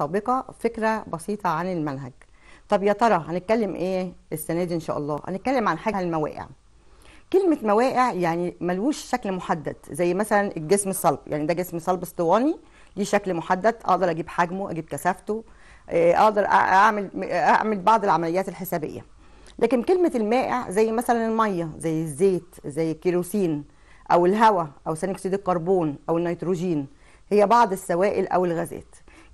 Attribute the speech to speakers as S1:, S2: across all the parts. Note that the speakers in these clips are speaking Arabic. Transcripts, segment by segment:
S1: السابقه فكره بسيطه عن المنهج طب يا ترى هنتكلم ايه السنه دي ان شاء الله هنتكلم عن حاجه المواقع كلمه مواقع يعني ملوش شكل محدد زي مثلا الجسم الصلب يعني ده جسم صلب اسطواني ليه شكل محدد اقدر اجيب حجمه اجيب كثافته آه، اقدر اعمل اعمل بعض العمليات الحسابيه لكن كلمه المائع زي مثلا الميه زي الزيت زي الكيروسين او الهواء او ثاني اكسيد الكربون او النيتروجين هي بعض السوائل او الغازات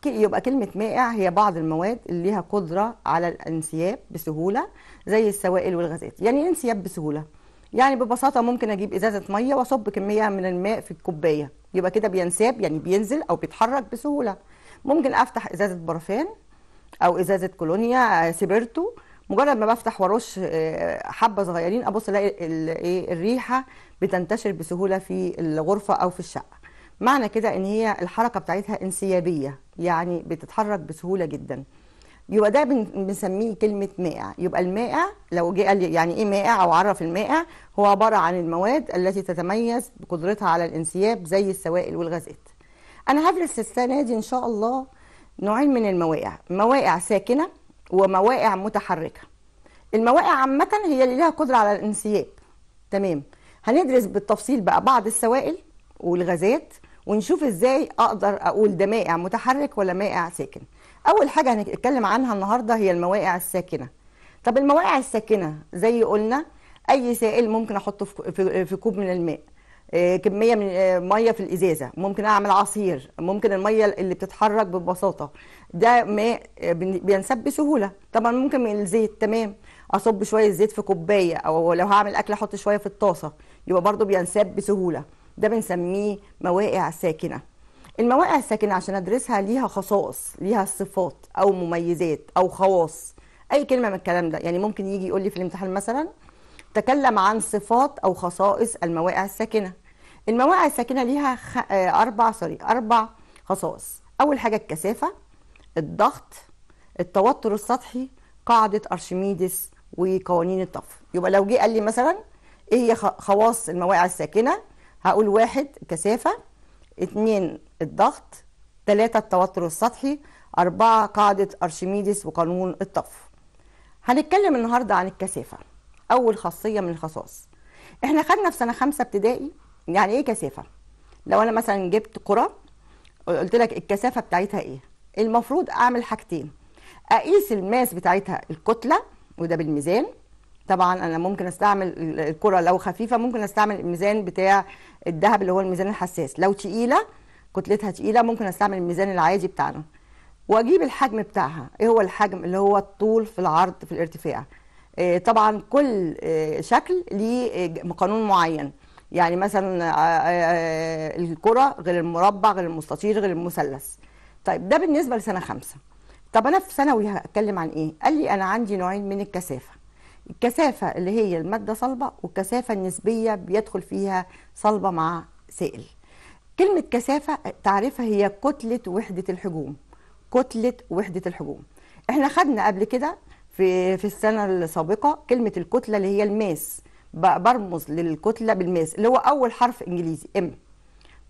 S1: يبقى كلمة مائع هي بعض المواد اللي ليها قدرة على الانسياب بسهولة زي السوائل والغازات يعني ايه انسياب بسهولة يعني ببساطة ممكن أجيب إزازة مية وأصب كمية من الماء في الكوباية يبقى كده بينساب يعني بينزل أو بيتحرك بسهولة ممكن أفتح إزازة برفان أو إزازة كولونيا آه، سبرتو مجرد ما بفتح وارش آه، حبه صغيرين ابص الاقي إيه، الريحه بتنتشر بسهوله في الغرفه او في الشقه معنى كده ان هي الحركه بتاعتها انسيابيه يعني بتتحرك بسهوله جدا يبقى ده بنسميه كلمه مائع يبقى المائع لو جه قال يعني ايه مائع او عرف المائع هو عباره عن المواد التي تتميز بقدرتها على الانسياب زي السوائل والغازات انا هدرس السنه دي ان شاء الله نوعين من الموائع موائع ساكنه وموائع متحركه الموائع عامه هي اللي لها قدره على الانسياب تمام هندرس بالتفصيل بقى بعض السوائل والغازات ونشوف ازاي اقدر اقول ده مائع متحرك ولا مائع ساكن اول حاجه هنتكلم عنها النهارده هي المواقع الساكنه طب المواقع الساكنه زي قلنا اي سائل ممكن احطه في كوب من الماء آه، كميه من آه، ميه في الازازه ممكن اعمل عصير ممكن الميه اللي بتتحرك ببساطه ده ماء آه، بينسب بسهوله طبعا ممكن من الزيت تمام اصب شويه زيت في كوبايه او لو هعمل اكل احط شويه في الطاسه يبقى برضو بينساب بسهوله ده بنسميه مواقع ساكنه المواقع الساكنه عشان ادرسها ليها خصائص ليها صفات او مميزات او خواص اي كلمه من الكلام ده يعني ممكن يجي يقول لي في الامتحان مثلا تكلم عن صفات او خصائص المواقع الساكنه المواقع الساكنه ليها خ... آه، اربع سوري اربع خصائص اول حاجه الكثافه الضغط التوتر السطحي قاعده ارشميدس وقوانين الطف يبقى لو جه قال لي مثلا ايه هي خواص المواقع الساكنه هقول واحد كثافة اتنين الضغط تلاتة التوتر السطحي أربعة قاعدة أرشميدس وقانون الطف هنتكلم النهاردة عن الكثافة أول خاصية من الخصائص احنا خدنا في سنة خمسة ابتدائي يعني ايه كثافة لو أنا مثلا جبت كرة قلت لك الكثافة بتاعتها ايه المفروض أعمل حاجتين أقيس الماس بتاعتها الكتلة وده بالميزان طبعا انا ممكن استعمل الكره لو خفيفه ممكن استعمل الميزان بتاع الذهب اللي هو الميزان الحساس لو تقيله كتلتها تقيله ممكن استعمل الميزان العادي بتاعنا واجيب الحجم بتاعها ايه هو الحجم اللي هو الطول في العرض في الارتفاع إيه طبعا كل آه، شكل ليه آه، قانون معين يعني مثلا آه، الكره غير المربع غير المستطيل غير المثلث طيب ده بالنسبه لسنه خمسة طب انا في ثانوي هتكلم عن ايه قال لي انا عندي نوعين من الكثافه الكثافة اللي هي المادة صلبة والكثافة النسبية بيدخل فيها صلبة مع سائل كلمة كثافة تعريفها هي كتلة وحدة الحجوم كتلة وحدة الحجوم احنا خدنا قبل كده في في السنة السابقة كلمة الكتلة اللي هي الماس برمز للكتلة بالماس اللي هو أول حرف إنجليزي ام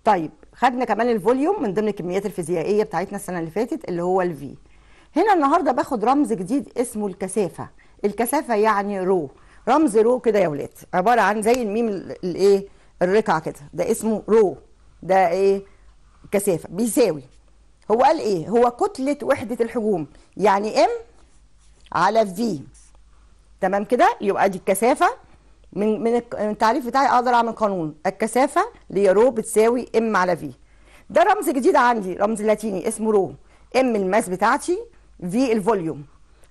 S1: طيب خدنا كمان الفوليوم من ضمن الكميات الفيزيائية بتاعتنا السنة اللي فاتت اللي هو الفي هنا النهاردة باخد رمز جديد اسمه الكثافة الكثافه يعني رو رمز رو كده يا ولاد عباره عن زي الميم الايه الرقعه كده ده اسمه رو ده ايه كثافه بيساوي هو قال ايه هو كتله وحده الحجوم يعني ام على في تمام كده يبقى دي الكثافه من من التعريف بتاعي اقدر اعمل قانون الكثافه اللي هي رو بتساوي ام على في ده رمز جديد عندي رمز لاتيني اسمه رو ام الماس بتاعتي في الفوليوم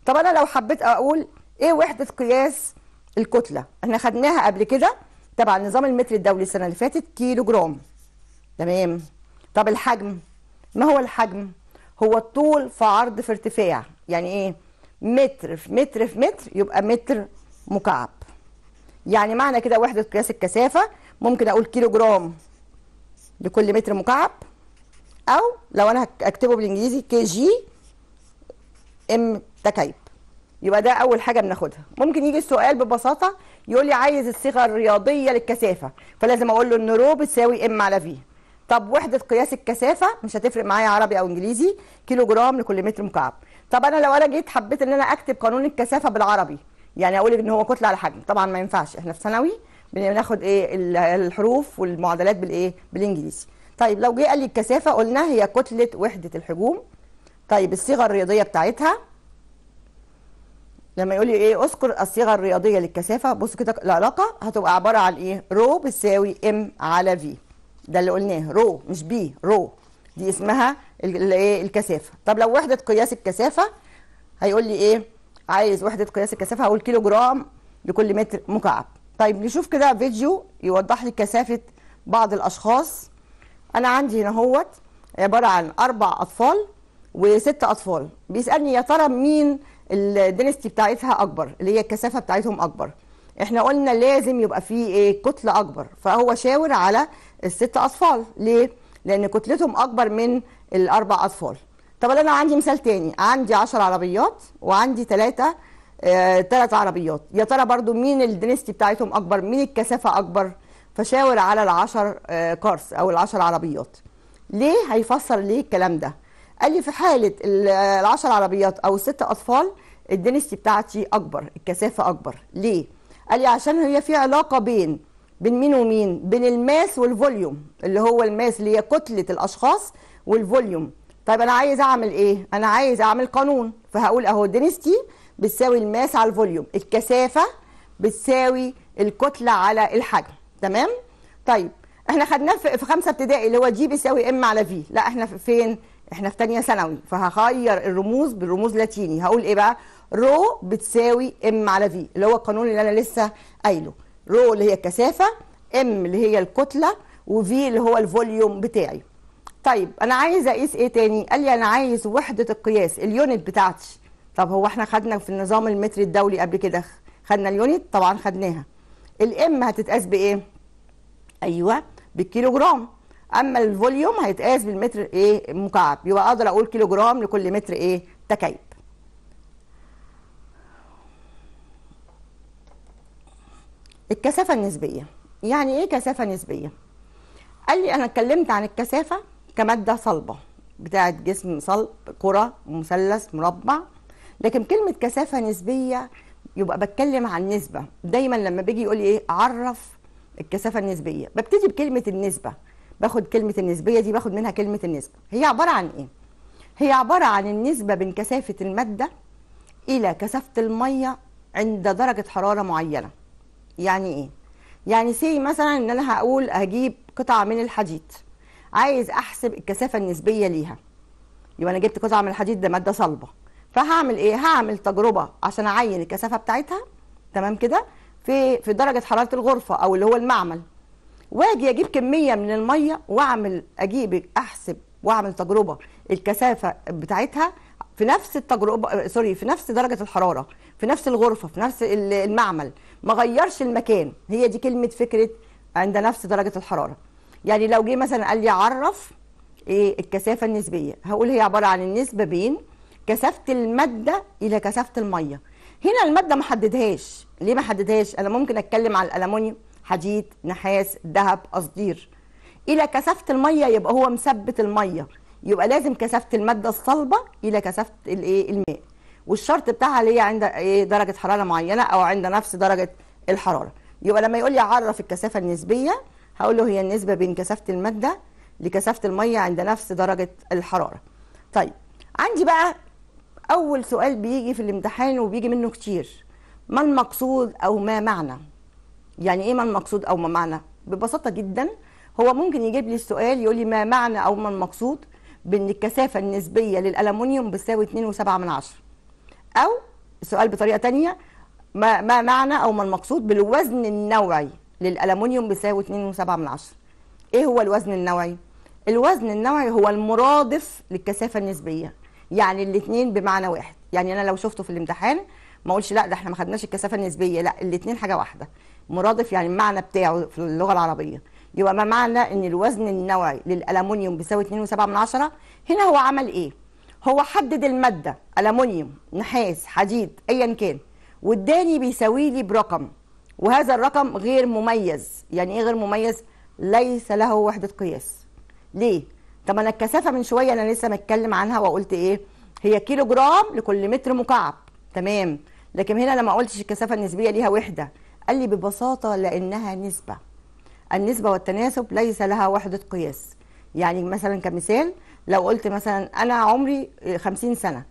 S1: طب انا لو حبيت اقول ايه وحده قياس الكتله احنا خدناها قبل كده تبع نظام المتر الدولي السنه اللي فاتت كيلو جرام تمام طب الحجم ما هو الحجم هو الطول في عرض في ارتفاع يعني ايه متر في متر في متر يبقى متر مكعب يعني معنى كده وحده قياس الكثافه ممكن اقول كيلو جرام لكل متر مكعب او لو انا اكتبه بالانجليزي كي جي ام تكايب يبقى ده اول حاجه بناخدها ممكن يجي السؤال ببساطه يقول لي عايز الصيغه الرياضيه للكثافه فلازم اقول له ان رو بتساوي ام على في طب وحده قياس الكثافه مش هتفرق معايا عربي او انجليزي كيلو جرام لكل متر مكعب طب انا لو انا جيت حبيت ان انا اكتب قانون الكثافه بالعربي يعني اقول ان هو كتله على حجم طبعا ما ينفعش احنا في ثانوي بناخد ايه الحروف والمعادلات بالايه بالانجليزي طيب لو جه قال لي الكثافه قلنا هي كتله وحده الحجوم طيب الصيغه الرياضيه بتاعتها لما يقول لي ايه اذكر الصيغه الرياضيه للكثافه بص كده العلاقه هتبقى عباره عن ايه رو بتساوي ام على في ده اللي قلناه رو مش بي رو دي اسمها الايه الكثافه طب لو وحده قياس الكثافه هيقول لي ايه عايز وحده قياس الكثافه هقول كيلو جرام لكل متر مكعب طيب نشوف كده فيديو يوضح لي كثافه بعض الاشخاص انا عندي هنا هوت عباره عن اربع اطفال وست اطفال بيسالني يا ترى مين الدنستي بتاعتها اكبر اللي هي الكثافه بتاعتهم اكبر احنا قلنا لازم يبقى في ايه كتله اكبر فهو شاور على الست اطفال ليه لان كتلتهم اكبر من الاربع اطفال طب انا عندي مثال تاني عندي 10 عربيات وعندي 3 ثلاث آه، عربيات يا ترى برضو مين الدنستي بتاعتهم اكبر مين الكثافه اكبر فشاور على العشر آه كارس او العشر عربيات ليه هيفسر ليه الكلام ده قال لي في حاله العشر عربيات او الست اطفال الدنستي بتاعتي اكبر الكثافه اكبر ليه قال لي عشان هي في علاقه بين بين مين ومين بين الماس والفوليوم اللي هو الماس اللي هي كتله الاشخاص والفوليوم طيب انا عايز اعمل ايه انا عايز اعمل قانون فهقول اهو الدنستي بتساوي الماس على الفوليوم الكثافه بتساوي الكتله على الحجم تمام طيب احنا خدناه في خمسه ابتدائي اللي هو جي بيساوي ام على في لا احنا فين احنا في تانية ثانوي فهغير الرموز بالرموز لاتيني هقول ايه بقى رو بتساوي ام على في اللي هو القانون اللي انا لسه قايله رو اللي هي الكثافه ام اللي هي الكتله وفي اللي هو الفوليوم بتاعي طيب انا عايز اقيس ايه تاني قال لي انا عايز وحده القياس اليونت بتاعتي طب هو احنا خدنا في النظام المتري الدولي قبل كده خدنا اليونت طبعا خدناها الام هتتقاس بايه ايوه بالكيلو جرام اما الفوليوم هيتقاس بالمتر ايه مكعب يبقى اقدر اقول كيلو جرام لكل متر ايه تكعيب الكثافه النسبيه يعني ايه كثافه نسبيه قال لي انا اتكلمت عن الكثافه كماده صلبه بتاعه جسم صلب كره مثلث مربع لكن كلمه كثافه نسبيه يبقى بتكلم عن نسبه دايما لما بيجي يقول لي ايه عرف الكثافه النسبيه ببتدي بكلمه النسبه باخد كلمه النسبيه دي باخد منها كلمه النسبه هي عباره عن ايه هي عباره عن النسبه بين كثافه الماده الى كثافه الميه عند درجه حراره معينه يعني ايه يعني سي مثلا ان انا هقول هجيب قطعه من الحديد عايز احسب الكثافه النسبيه ليها يبقى انا جبت قطعه من الحديد ده ماده صلبه فهعمل ايه هعمل تجربه عشان اعين الكثافه بتاعتها تمام كده في في درجه حراره الغرفه او اللي هو المعمل واجي اجيب كميه من الميه واعمل اجيب احسب واعمل تجربه الكثافه بتاعتها في نفس التجربه سوري في نفس درجه الحراره في نفس الغرفه في نفس المعمل ما غيرش المكان هي دي كلمه فكره عند نفس درجه الحراره يعني لو جه مثلا قال لي عرف ايه الكثافه النسبيه هقول هي عباره عن النسبه بين كثافه الماده الى كثافه الميه هنا الماده ما حددهاش ليه ما حددهاش انا ممكن اتكلم على الالومنيوم حديد نحاس ذهب قصدير الى كثافه الميه يبقى هو مثبت الميه يبقى لازم كثافه الماده الصلبه الى كثافه الايه الماء والشرط بتاعها اللي هي عند إيه، درجه حراره معينه او عند نفس درجه الحراره يبقى لما يقول لي عرف الكثافه النسبيه هقول له هي النسبه بين كثافه الماده لكثافه الميه عند نفس درجه الحراره طيب عندي بقى اول سؤال بيجي في الامتحان وبيجي منه كتير ما المقصود او ما معنى يعني ايه ما المقصود او ما معنى ببساطه جدا هو ممكن يجيب لي السؤال يقول لي ما معنى او ما المقصود بان الكثافه النسبيه للالومنيوم بتساوي 2.7 من او السؤال بطريقه تانية ما ما معنى او ما المقصود بالوزن النوعي للالومنيوم بيساوي 2.7 من ايه هو الوزن النوعي الوزن النوعي هو المرادف للكثافه النسبيه يعني الاثنين بمعنى واحد يعني انا لو شفته في الامتحان ما اقولش لا ده احنا ما خدناش الكثافه النسبيه لا الاثنين حاجه واحده مرادف يعني المعنى بتاعه في اللغه العربيه يبقى ما معنى ان الوزن النوعي للالومنيوم بيساوي 2.7 هنا هو عمل ايه هو حدد الماده الومنيوم نحاس حديد ايا كان واداني بيساوي لي برقم وهذا الرقم غير مميز يعني ايه غير مميز ليس له وحده قياس ليه طب انا الكثافه من شويه انا لسه متكلم عنها وقلت ايه هي كيلو جرام لكل متر مكعب تمام لكن هنا لما قلتش الكثافه النسبيه ليها وحده قال لي ببساطة لأنها نسبة النسبة والتناسب ليس لها وحدة قياس يعني مثلا كمثال لو قلت مثلا أنا عمري 50 سنة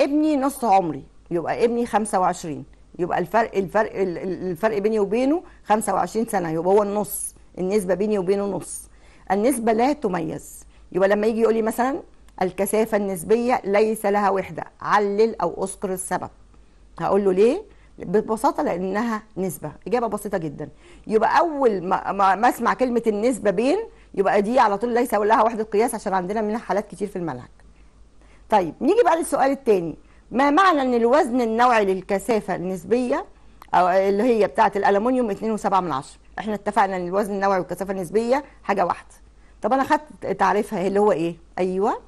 S1: ابني نص عمري يبقى ابني 25 يبقى الفرق الفرق الفرق بيني وبينه 25 سنة يبقى هو النص النسبة بيني وبينه نص النسبة لا تميز يبقى لما يجي يقول لي مثلا الكثافة النسبية ليس لها وحدة علل أو أذكر السبب هقول له ليه ببساطه لانها نسبه اجابه بسيطه جدا يبقى اول ما, ما اسمع كلمه النسبه بين يبقى دي على طول ليس لها وحده قياس عشان عندنا منها حالات كتير في المنهج طيب نيجي بقى للسؤال الثاني ما معنى ان الوزن النوعي للكثافه النسبيه او اللي هي بتاعه الألمونيوم 2.7 من 10 احنا اتفقنا ان الوزن النوعي والكثافه النسبيه حاجه واحده طب انا خدت تعريفها اللي هو ايه ايوه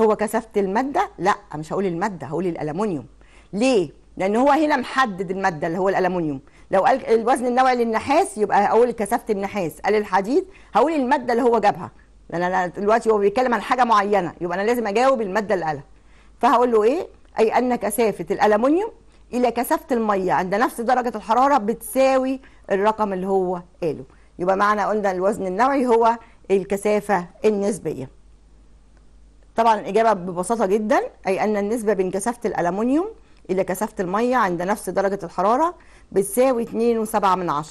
S1: هو كثافه الماده لا مش هقول الماده هقول الألمونيوم ليه لان هو هنا محدد الماده اللي هو الالومنيوم لو قال الوزن النوعي للنحاس يبقى هقول كثافه النحاس قال الحديد هقول الماده اللي هو جابها لان انا دلوقتي هو بيتكلم عن حاجه معينه يبقى انا لازم اجاوب الماده اللي قالها فهقول له ايه اي ان كثافه الالومنيوم الى كثافه الميه عند نفس درجه الحراره بتساوي الرقم اللي هو قاله يبقى معنى قلنا الوزن النوعي هو الكثافه النسبيه طبعا الاجابه ببساطه جدا اي ان النسبه بين كثافه الالومنيوم إلى كثافة المية عند نفس درجة الحرارة بتساوي 2.7 من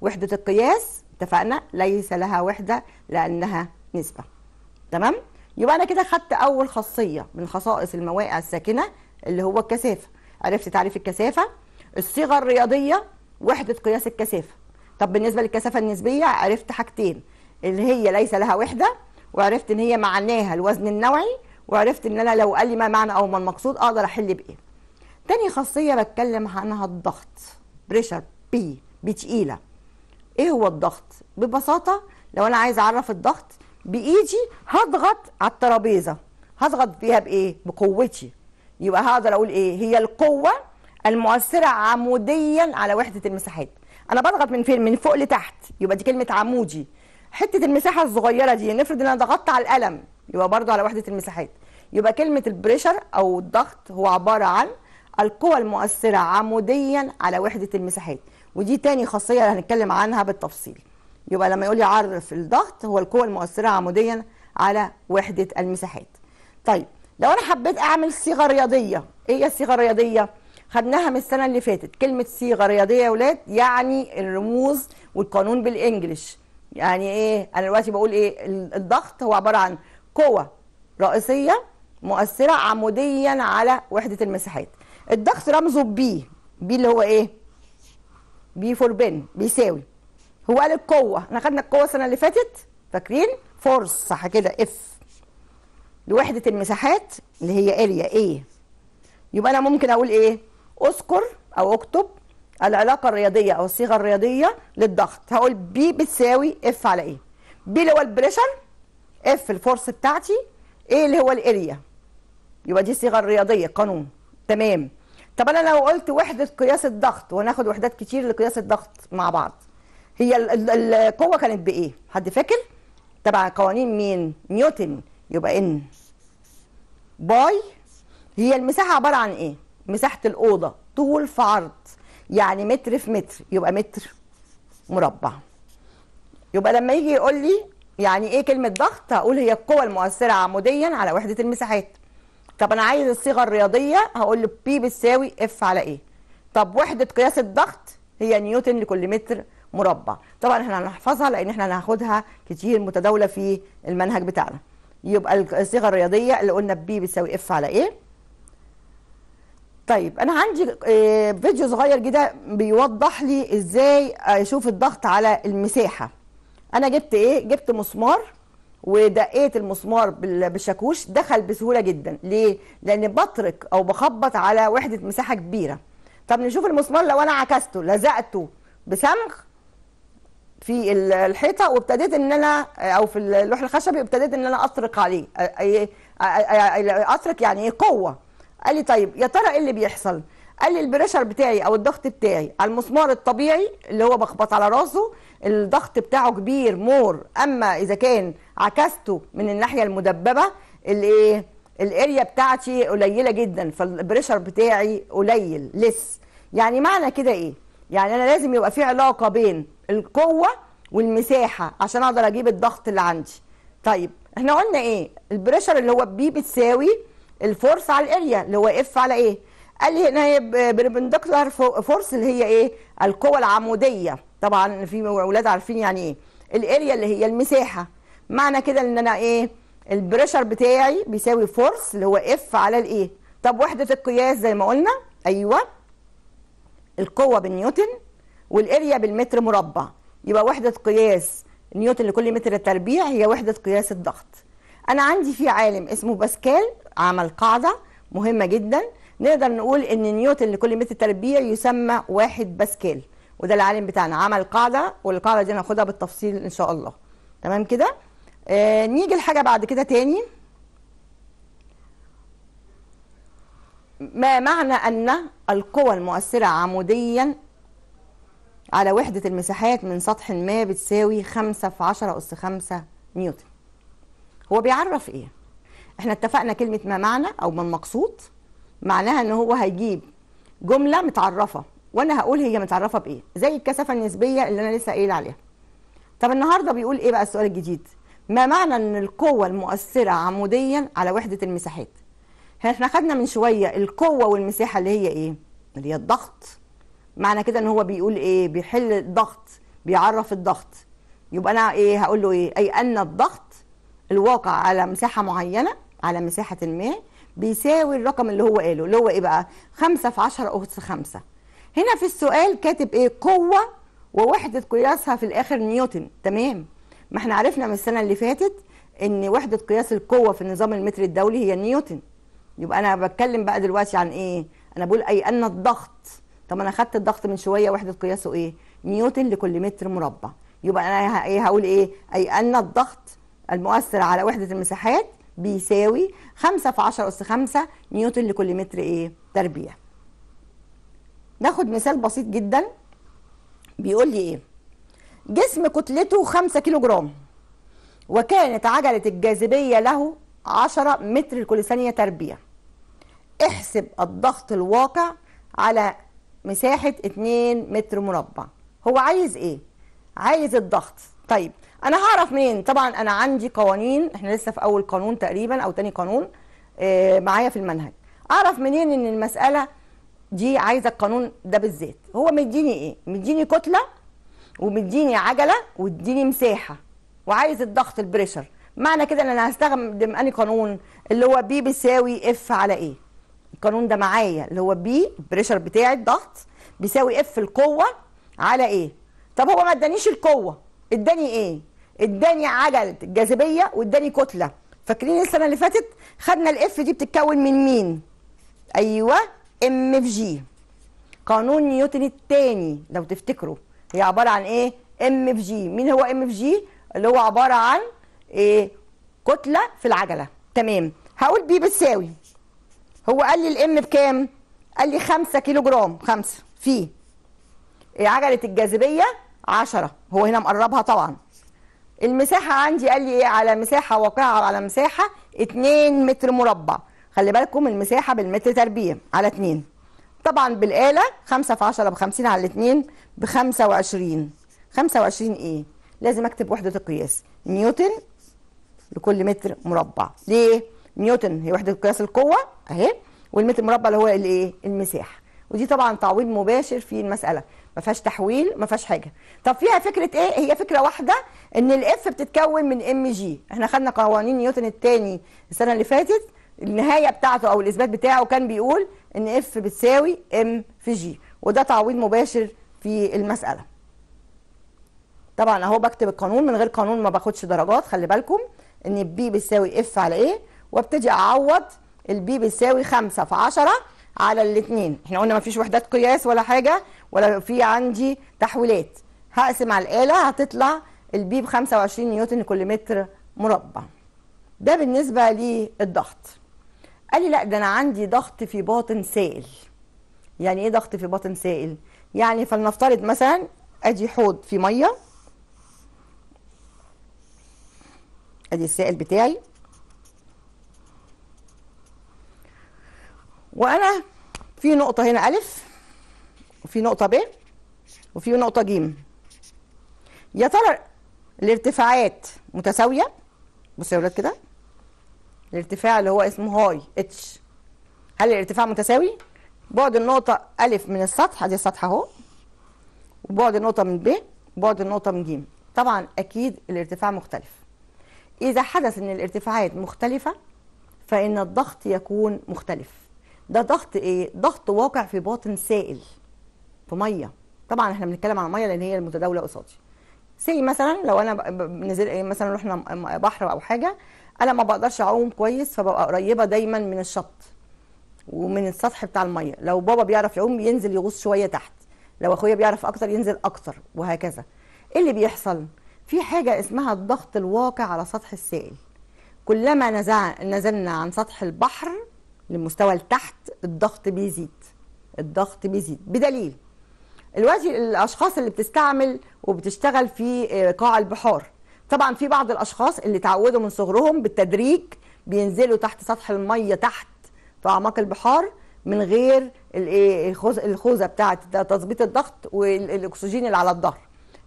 S1: وحدة القياس اتفقنا ليس لها وحدة لأنها نسبة تمام؟ يبقى أنا كده خدت أول خاصية من خصائص المواقع الساكنة اللي هو الكثافة عرفت تعريف الكثافة الصيغة الرياضية وحدة قياس الكثافة طب بالنسبة للكثافة النسبية عرفت حاجتين اللي هي ليس لها وحدة وعرفت ان هي معناها الوزن النوعي وعرفت ان انا لو قال لي ما معنى او ما المقصود اقدر احل بايه تاني خاصية بتكلم عنها الضغط بريشر بي بتقيلة ايه هو الضغط ببساطة لو انا عايز اعرف الضغط بايدي هضغط على الترابيزة هضغط فيها بايه بقوتي يبقى هقدر اقول ايه هي القوة المؤثرة عموديا على وحدة المساحات انا بضغط من فين من فوق لتحت يبقى دي كلمة عمودي حتة المساحة الصغيرة دي نفرض ان انا ضغطت على القلم يبقى برضو على وحدة المساحات يبقى كلمة البريشر او الضغط هو عبارة عن القوى المؤثرة عموديا على وحدة المساحات ودي تاني خاصية هنتكلم عنها بالتفصيل يبقى لما يقولي عرف الضغط هو القوى المؤثرة عموديا على وحدة المساحات طيب لو أنا حبيت أعمل صيغة رياضية إيه هي الصيغة الرياضية؟ خدناها من السنة اللي فاتت كلمة صيغة رياضية يا ولاد يعني الرموز والقانون بالإنجلش يعني إيه؟ أنا دلوقتي بقول إيه؟ الضغط هو عبارة عن قوة رئيسية مؤثرة عموديا على وحدة المساحات الضغط رمزه بي بي اللي هو ايه بي فور بن بيساوي هو قال القوه احنا خدنا القوه السنه اللي فاتت فاكرين فورس صح كده اف لوحده المساحات اللي هي اريا ايه يبقى انا ممكن اقول ايه اذكر او اكتب العلاقه الرياضيه او الصيغه الرياضيه للضغط هقول بي بتساوي اف على ايه بي اللي هو البريشر اف الفورس بتاعتي ايه اللي هو الاريا يبقى دي الصيغه الرياضيه قانون تمام طب انا لو قلت وحده قياس الضغط وناخد وحدات كتير لقياس الضغط مع بعض هي القوه كانت بايه حد فاكر تبع قوانين مين نيوتن يبقى ان باي هي المساحه عباره عن ايه مساحه الاوضه طول في عرض يعني متر في متر يبقى متر مربع يبقى لما يجي يقول لي يعني ايه كلمه ضغط هقول هي القوه المؤثره عموديا على وحده المساحات طب انا عايز الصيغه الرياضيه هقول له بي بتساوي اف على ايه طب وحده قياس الضغط هي نيوتن لكل متر مربع طبعا احنا هنحفظها لان احنا هناخدها كتير متداوله في المنهج بتاعنا يبقى الصيغه الرياضيه اللي قلنا بي بتساوي اف على ايه طيب انا عندي آه، فيديو صغير كده بيوضح لي ازاي اشوف الضغط على المساحه انا جبت ايه جبت مسمار ودقيت المسمار بالشاكوش دخل بسهوله جدا ليه لان بطرق او بخبط على وحده مساحه كبيره طب نشوف المسمار لو انا عكسته لزقته بسمغ في الحيطه وابتديت ان انا او في اللوح الخشبي ابتديت ان انا اطرق عليه اطرق يعني ايه قوه قال لي طيب يا ترى ايه اللي بيحصل قال لي البريشر بتاعي او الضغط بتاعي على المسمار الطبيعي اللي هو بخبط على راسه الضغط بتاعه كبير مور اما اذا كان عكسته من الناحيه المدببه الايه الاريا بتاعتي قليله جدا فالبريشر بتاعي قليل لس يعني معنى كده ايه يعني انا لازم يبقى في علاقه بين القوه والمساحه عشان اقدر اجيب الضغط اللي عندي طيب احنا قلنا ايه البريشر اللي هو بي بتساوي الفورس على الاريا اللي هو اف على ايه قال لي هنا هي بربندكتار فورس اللي هي ايه القوة العمودية طبعا في اولاد عارفين يعني ايه الاريا اللي هي المساحة معنى كده ان انا ايه البريشر بتاعي بيساوي فورس اللي هو اف على الايه طب وحدة القياس زي ما قلنا ايوه القوة بالنيوتن والاريا بالمتر مربع يبقى وحدة قياس نيوتن لكل متر تربيع هي وحدة قياس الضغط انا عندي في عالم اسمه باسكال عمل قاعدة مهمة جدا نقدر نقول ان نيوتن لكل متر تربيع يسمى واحد باسكال وده العالم بتاعنا عمل قاعده والقاعده دي هناخدها بالتفصيل ان شاء الله تمام كده آه نيجي لحاجه بعد كده تاني ما معنى ان القوى المؤثره عموديا على وحده المساحات من سطح ما بتساوي 5 في 10 اس 5 نيوتن هو بيعرف ايه احنا اتفقنا كلمه ما معنى او ما المقصود معناها ان هو هيجيب جمله متعرفه وانا هقول هي متعرفه بايه زي الكثافه النسبيه اللي انا لسه قايل عليها طب النهارده بيقول ايه بقى السؤال الجديد ما معنى ان القوه المؤثره عموديا على وحده المساحات احنا خدنا من شويه القوه والمساحه اللي هي ايه اللي هي الضغط معنى كده ان هو بيقول ايه بيحل الضغط بيعرف الضغط يبقى انا ايه هقول له ايه اي ان الضغط الواقع على مساحه معينه على مساحه ما بيساوي الرقم اللي هو قاله اللي هو ايه بقى 5 في 10 اس 5 هنا في السؤال كاتب ايه قوه ووحده قياسها في الاخر نيوتن تمام ما احنا عرفنا من السنه اللي فاتت ان وحده قياس القوه في النظام المتري الدولي هي نيوتن يبقى انا بتكلم بقى دلوقتي عن ايه انا بقول اي ان الضغط طب انا خدت الضغط من شويه وحده قياسه ايه نيوتن لكل متر مربع يبقى انا ايه هقول ايه اي ان الضغط المؤثر على وحده المساحات بيساوي 5 في 10 أس 5 نيوتن لكل متر إيه تربيع ناخد مثال بسيط جدا بيقول لي إيه جسم كتلته 5 كيلو جرام وكانت عجلة الجاذبية له 10 متر لكل ثانية تربيع احسب الضغط الواقع على مساحة 2 متر مربع هو عايز ايه؟ عايز الضغط طيب انا هعرف منين طبعا انا عندي قوانين احنا لسه في اول قانون تقريبا او تاني قانون آه، معايا في المنهج اعرف منين ان المساله دي عايزه القانون ده بالذات هو مديني ايه مديني كتله ومديني عجله واديني مساحه وعايز الضغط البريشر معنى كده ان انا هستخدم اني قانون اللي هو بي بيساوي اف على ايه القانون ده معايا اللي هو بي البريشر بتاعي الضغط بيساوي اف القوه على ايه طب هو ما ادانيش القوه اداني ايه اداني عجله جاذبيه واداني كتله فاكرين السنه اللي فاتت خدنا الاف دي بتتكون من مين ايوه ام في جي قانون نيوتن الثاني لو تفتكروا هي عباره عن ايه ام في جي مين هو ام في جي اللي هو عباره عن إيه؟ كتله في العجله تمام هقول بي بتساوي هو قال لي الام بكام قال لي 5 كيلو جرام 5 في إيه؟ عجله الجاذبيه 10 هو هنا مقربها طبعا المساحه عندي قال لي ايه على مساحه واقعه على مساحه 2 متر مربع خلي بالكم المساحه بالمتر تربيع على 2 طبعا بالاله 5 في 10 ب 50 على 2 ب 25 25 ايه لازم اكتب وحده القياس نيوتن لكل متر مربع ليه نيوتن هي وحده قياس القوه اهي والمتر مربع اللي هو الايه المساحه ودي طبعا تعويض مباشر في المساله ما فيهاش تحويل ما فيهاش حاجه طب فيها فكره ايه هي فكره واحده ان الاف بتتكون من ام جي احنا خدنا قوانين نيوتن الثاني السنه اللي فاتت النهايه بتاعته او الاثبات بتاعه كان بيقول ان اف بتساوي ام في جي وده تعويض مباشر في المساله طبعا اهو بكتب القانون من غير قانون ما باخدش درجات خلي بالكم ان بي بتساوي اف على ايه وابتدي اعوض البي بتساوي 5 في 10 على الاثنين احنا قلنا ما فيش وحدات قياس ولا حاجه ولا في عندي تحويلات هقسم على الآلة هتطلع البي ب 25 نيوتن كل متر مربع ده بالنسبة للضغط قال لي لا ده أنا عندي ضغط في باطن سائل يعني إيه ضغط في باطن سائل؟ يعني فلنفترض مثلا أدي حوض في مية أدي السائل بتاعي وأنا في نقطة هنا ألف وفي نقطة ب وفي نقطة ج يا ترى الارتفاعات متساوية بصوا يا ولاد كده الارتفاع اللي هو اسمه هاي اتش هل الارتفاع متساوي؟ بعد النقطة ألف من السطح أدي السطح أهو وبعد النقطة من ب وبعد النقطة من ج طبعا أكيد الارتفاع مختلف إذا حدث أن الارتفاعات مختلفة فإن الضغط يكون مختلف ده ضغط إيه؟ ضغط واقع في باطن سائل في ميه طبعا احنا بنتكلم عن ميه لان هي المتداوله قصادي سي مثلا لو انا نزل إيه، مثلا رحنا بحر او حاجه انا ما بقدرش اعوم كويس فببقى قريبه دايما من الشط ومن السطح بتاع الميه لو بابا بيعرف يعوم ينزل يغوص شويه تحت لو اخويا بيعرف اكتر ينزل اكتر وهكذا ايه اللي بيحصل في حاجه اسمها الضغط الواقع على سطح السائل كلما نزع نزلنا عن سطح البحر لمستوى التحت الضغط بيزيد الضغط بيزيد بدليل الوجه الاشخاص اللي بتستعمل وبتشتغل في آه، قاع البحار طبعا في بعض الاشخاص اللي تعودوا من صغرهم بالتدريج بينزلوا تحت سطح الميه تحت في اعماق البحار من غير آه، الخوذه بتاعه تظبيط الضغط والاكسجين اللي على الظهر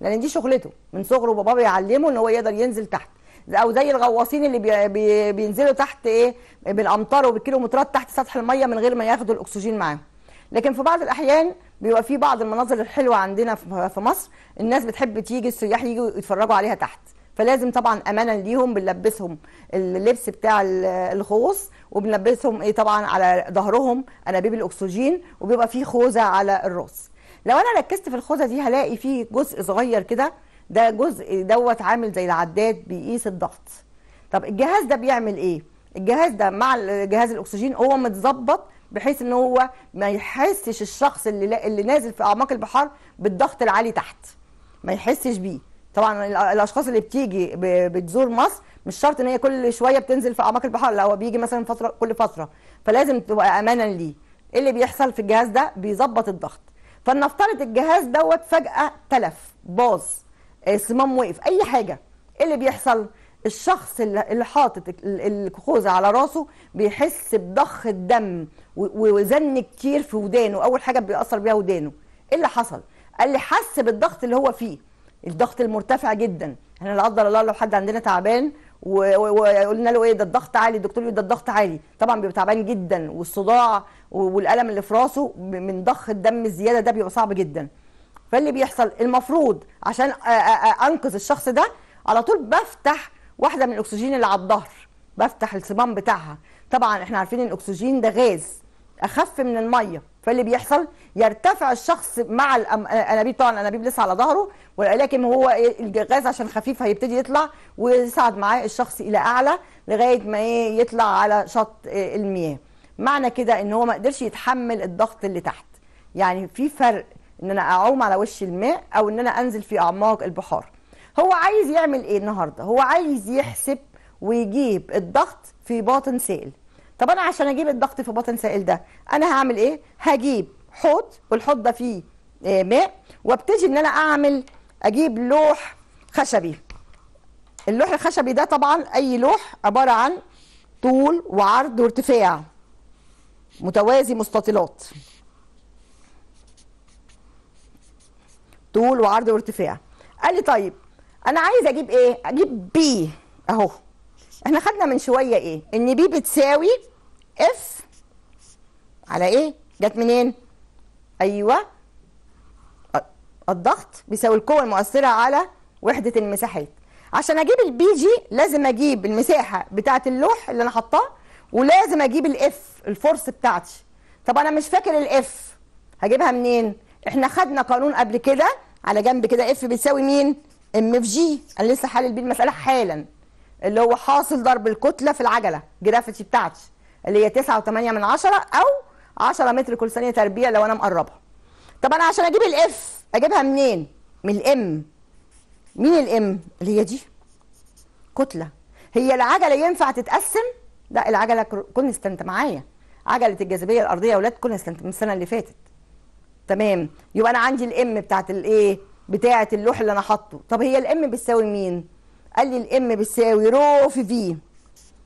S1: لان يعني دي شغلته من صغره باباه بيعلمه ان هو يقدر ينزل تحت او زي الغواصين اللي بي بينزلوا تحت ايه بالامطار وبالكيلومترات تحت سطح الميه من غير ما ياخدوا الاكسجين معاهم لكن في بعض الاحيان بيبقى في بعض المناظر الحلوه عندنا في مصر الناس بتحب تيجي السياح يجوا يتفرجوا عليها تحت فلازم طبعا امانا ليهم بنلبسهم اللبس بتاع الغوص وبنلبسهم ايه طبعا على ظهرهم انابيب الاكسجين وبيبقى في خوذه على الراس لو انا ركزت في الخوذه دي هلاقي فيه جزء صغير كده ده جزء دوت عامل زي العداد بيقيس الضغط طب الجهاز ده بيعمل ايه الجهاز ده مع جهاز الاكسجين هو متظبط بحيث ان هو ما يحسش الشخص اللي اللي نازل في اعماق البحار بالضغط العالي تحت ما يحسش بيه طبعا الاشخاص اللي بتيجي بتزور مصر مش شرط ان هي كل شويه بتنزل في اعماق البحار لا هو بيجي مثلا فتره كل فتره فلازم تبقى امانا ليه ايه اللي بيحصل في الجهاز ده بيظبط الضغط فلنفترض الجهاز دوت فجاه تلف باظ آه، صمام وقف اي حاجه ايه اللي بيحصل الشخص اللي حاطط الكوخوزة على راسه بيحس بضخ الدم وزن كتير في ودانه أول حاجة بيأثر بيها ودانه إيه اللي حصل؟ قال لي حس بالضغط اللي هو فيه الضغط المرتفع جدا احنا لا قدر الله لو حد عندنا تعبان وقلنا له ايه ده الضغط عالي الدكتور يقول ده الضغط عالي طبعا بيبقى تعبان جدا والصداع والالم اللي في راسه من ضخ الدم الزياده ده بيبقى صعب جدا فاللي بيحصل المفروض عشان انقذ الشخص ده على طول بفتح واحده من الاكسجين اللي على الظهر بفتح الصمام بتاعها طبعا احنا عارفين ان الاكسجين ده غاز اخف من الميه فاللي بيحصل يرتفع الشخص مع الانابيب طبعا الانابيب لسه على ظهره ولكن هو إيه، الغاز عشان خفيف هيبتدي يطلع ويصعد معاه الشخص الى اعلى لغايه ما إيه، يطلع على شط إيه، المياه معنى كده ان هو ما قدرش يتحمل الضغط اللي تحت يعني في فرق ان انا اعوم على وش الماء او ان انا انزل في اعماق البحار هو عايز يعمل ايه النهارده هو عايز يحسب ويجيب الضغط في باطن سائل طب انا عشان اجيب الضغط في باطن سائل ده انا هعمل ايه هجيب حوض والحوض ده فيه آه، ماء وابتدي ان انا اعمل اجيب لوح خشبي اللوح الخشبي ده طبعا اي لوح عباره عن طول وعرض وارتفاع متوازي مستطيلات طول وعرض وارتفاع قال لي طيب انا عايز اجيب ايه اجيب بي اهو احنا خدنا من شويه ايه ان بي بتساوي اف على ايه جت منين ايوه الضغط بيساوي القوه المؤثره على وحده المساحات عشان اجيب البي جي لازم اجيب المساحه بتاعه اللوح اللي انا حطاه ولازم اجيب الاف الفورس بتاعتي طب انا مش فاكر الاف هجيبها منين احنا خدنا قانون قبل كده على جنب كده اف بتساوي مين ام اف جي انا لسه حالل بيه المساله حالا اللي هو حاصل ضرب الكتله في العجله جرافيتي بتاعتي اللي هي 9 و8 من 10 او 10 متر كل ثانيه تربيع لو انا مقربها طب انا عشان اجيب الاف اجيبها منين من الام مين الام اللي هي دي كتله هي العجله ينفع تتقسم لا العجله كونستنت معايا عجله الجاذبيه الارضيه يا اولاد كونستنت من السنه اللي فاتت تمام يبقى انا عندي الام بتاعت الايه بتاعه اللوح اللي انا حاطه طب هي الام بتساوي مين قال لي الام بتساوي رو في في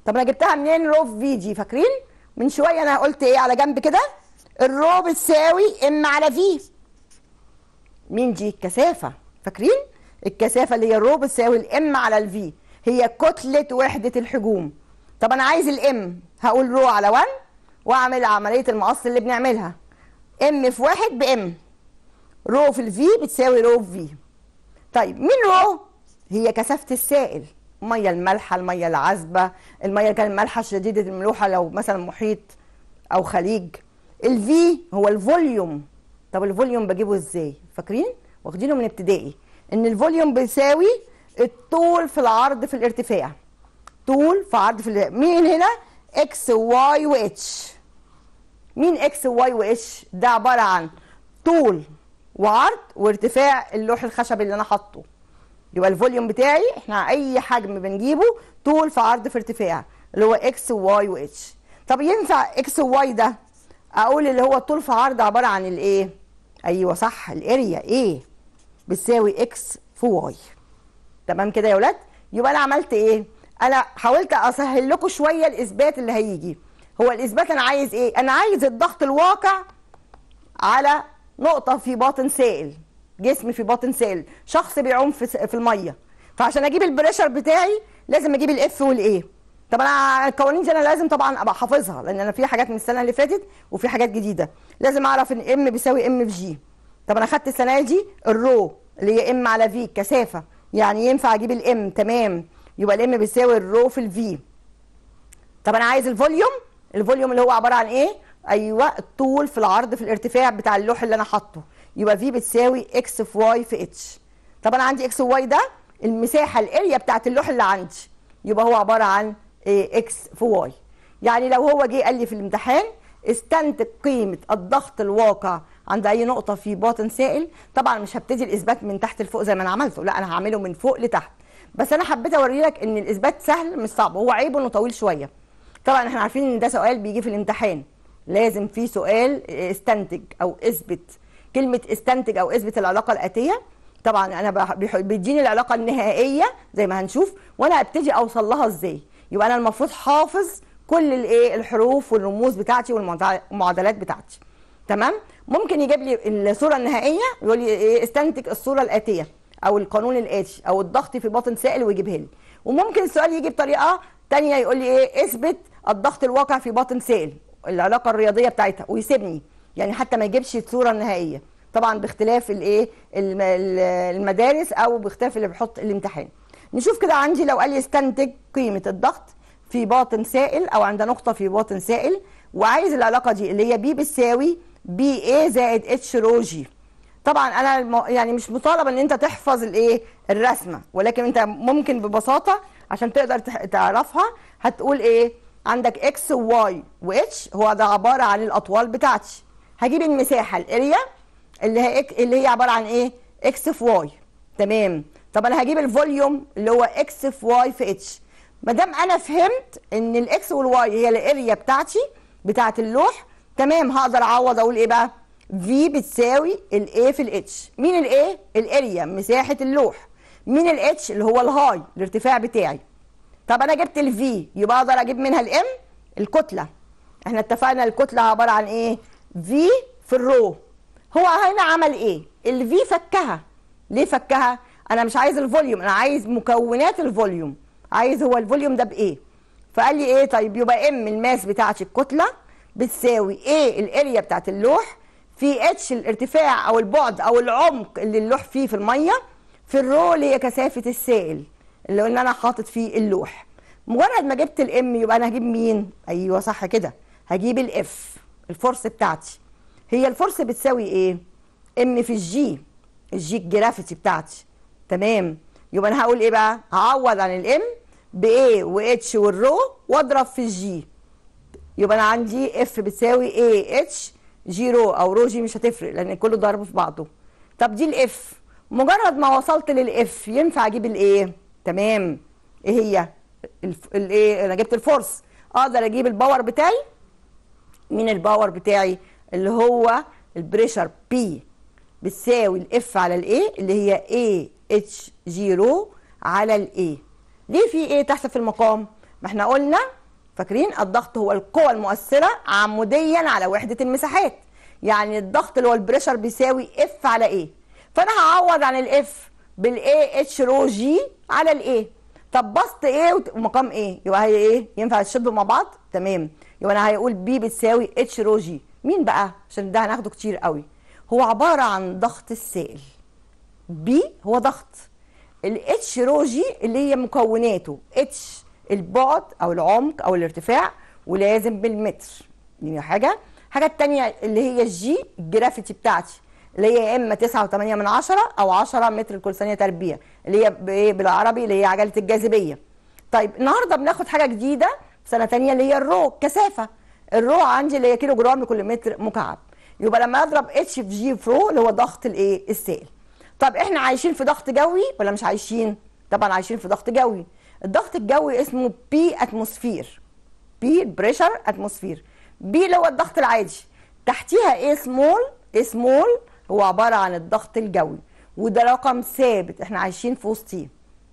S1: طب انا جبتها منين رو في في دي فاكرين من شويه انا قلت ايه على جنب كده الرو بتساوي ام على في مين دي الكثافه فاكرين الكثافه اللي هي الرو بتساوي الام على الفي هي كتله وحده الحجوم طب انا عايز الام هقول رو على 1 واعمل عمليه المقص اللي بنعملها ام في واحد بام رو في الفي بتساوي رو في طيب مين رو هي كثافه السائل الميه المالحه الميه العذبه الميه كانت مالحه شديده الملوحه لو مثلا محيط او خليج الفي هو الفوليوم طب الفوليوم بجيبه ازاي فاكرين واخدينه من ابتدائي ان الفوليوم بيساوي الطول في العرض في الارتفاع طول في عرض في الارتفاع. مين هنا اكس واي واتش مين اكس واي واتش ده عباره عن طول وعرض وارتفاع اللوح الخشب اللي انا حاطه يبقى الفوليوم بتاعي احنا اي حجم بنجيبه طول في عرض في ارتفاع اللي هو اكس وواي واتش طب ينفع اكس وواي ده اقول اللي هو الطول في عرض عباره عن الايه ايوه صح الاريا ايه بتساوي اكس في واي تمام كده يا ولاد يبقى انا عملت ايه انا حاولت اسهل لكم شويه الاثبات اللي هيجي هو الاثبات انا عايز ايه انا عايز الضغط الواقع على نقطه في باطن سائل جسم في باطن سائل شخص بيعوم في في الميه فعشان اجيب البريشر بتاعي لازم اجيب الاف والاي طب انا القوانين دي انا لازم طبعا ابقى حافظها لان انا في حاجات من السنه اللي فاتت وفي حاجات جديده لازم اعرف ان ام بيساوي ام في جي طب انا خدت السنه دي الرو اللي هي ام على في كثافه يعني ينفع اجيب الام تمام يبقى الام بيساوي الرو في الفي طب انا عايز الفوليوم الفوليوم اللي هو عباره عن ايه ايوه الطول في العرض في الارتفاع بتاع اللوح اللي انا حاطه يبقى في بتساوي اكس في واي في اتش طب انا عندي اكس وواي ده المساحه الاريا بتاعت اللوح اللي عندي يبقى هو عباره عن اكس إيه؟ في واي يعني لو هو جه قال لي في الامتحان استنتج قيمه الضغط الواقع عند اي نقطه في باطن سائل طبعا مش هبتدي الاثبات من تحت لفوق زي ما انا عملته لا انا هعمله من فوق لتحت بس انا حبيت اوري لك ان الاثبات سهل مش صعب هو عيبه انه طويل شويه طبعا احنا عارفين ان ده سؤال بيجي في الامتحان لازم في سؤال آه، استنتج او اثبت كلمه استنتج او اثبت العلاقه الاتيه طبعا انا بيديني العلاقه النهائيه زي ما هنشوف وانا هبتدي اوصل لها ازاي يبقى انا المفروض حافظ كل الايه الحروف والرموز بتاعتي والمعادلات بتاعتي تمام ممكن يجيب لي الصوره النهائيه يقول لي ايه استنتج الصوره الاتيه او القانون الاتي او الضغط في باطن سائل ويجيبها لي وممكن السؤال يجي بطريقه تانية يقول لي ايه اثبت الضغط الواقع في باطن سائل العلاقه الرياضيه بتاعتها ويسيبني يعني حتى ما يجيبش الصوره النهائيه طبعا باختلاف الايه المدارس او باختلاف اللي بيحط الامتحان نشوف كده عندي لو قال لي استنتج قيمه الضغط في باطن سائل او عند نقطه في باطن سائل وعايز العلاقه دي اللي هي بي بتساوي بي اي زائد اتش رو جي طبعا انا يعني مش مطالبه ان انت تحفظ الايه الرسمه ولكن انت ممكن ببساطه عشان تقدر تعرفها هتقول ايه عندك اكس وواي واتش هو ده عباره عن الاطوال بتاعتي هجيب المساحه الاريا اللي هي اللي هي عباره عن ايه اكس في واي تمام طب انا هجيب الفوليوم اللي هو اكس في واي في اتش ما دام انا فهمت ان الاكس والواي هي الاريا بتاعتي بتاعه اللوح تمام هقدر اعوض اقول ايه بقى في بتساوي الاي في الاتش مين الاي الاريا مساحه اللوح مين الاتش اللي هو الهاي الارتفاع بتاعي طب انا جبت الفي يبقى اقدر اجيب منها الام الكتله احنا اتفقنا الكتله عباره عن ايه في في الرو هو هنا عمل ايه الفي فكها ليه فكها انا مش عايز الفوليوم انا عايز مكونات الفوليوم عايز هو الفوليوم ده بايه فقال لي ايه طيب يبقى ام الماس بتاعت الكتله بتساوي ايه الاريا بتاعت اللوح في اتش الارتفاع او البعد او العمق اللي اللوح فيه في الميه في الرو اللي هي كثافه السائل اللي قلنا انا حاطط فيه اللوح مجرد ما جبت الام يبقى انا هجيب مين ايوه صح كده هجيب الاف الفرصه بتاعتي هي الفرصه بتساوي ايه ام في الجي الجي الجرافيتي بتاعتي تمام يبقى انا هقول ايه بقى هعوض عن الام بايه واتش والرو واضرب في الجي يبقى انا عندي اف بتساوي ايه اتش جي رو او رو جي مش هتفرق لان كله ضرب في بعضه طب دي الاف مجرد ما وصلت للاف ينفع اجيب الايه تمام ايه هي الايه انا جبت الفورس اقدر اجيب الباور بتاعي من الباور بتاعي اللي هو البريشر بي بتساوي الاف على الاي اللي هي اي اتش 0 على الاي ليه في ايه تحت في المقام ما احنا قلنا فاكرين الضغط هو القوى المؤثره عموديا على وحده المساحات يعني الضغط اللي هو البريشر بيساوي اف على ايه فانا هعوض عن الاف بالاي اتش رو جي على الايه طب بسط ايه ومقام ايه يبقى هي ايه ينفع تشبه مع بعض تمام يبقى انا هيقول بي بتساوي اتش رو جي مين بقى عشان ده هناخده كتير قوي هو عباره عن ضغط السائل بي هو ضغط الاتش رو جي اللي هي مكوناته اتش البعد او العمق او الارتفاع ولازم بالمتر دي حاجه الحاجه الثانيه اللي هي الجي الجرافيتي بتاعتي اللي هي يا اما 9.8 من 10 او 10 متر كل ثانيه تربيع اللي هي بايه بالعربي اللي هي عجله الجاذبيه طيب النهارده بناخد حاجه جديده سنه ثانيه اللي هي الرو كثافه الرو عندي اللي هي كيلو جرام لكل متر مكعب يبقى لما اضرب اتش في جي فرو اللي هو ضغط الايه السائل طب احنا عايشين في ضغط جوي ولا مش عايشين طبعا عايشين في ضغط جوي الضغط الجوي اسمه بي اتموسفير بي بريشر اتموسفير بي اللي هو الضغط العادي تحتيها ايه سمول ايه سمول هو عباره عن الضغط الجوي وده رقم ثابت احنا عايشين في وسطيه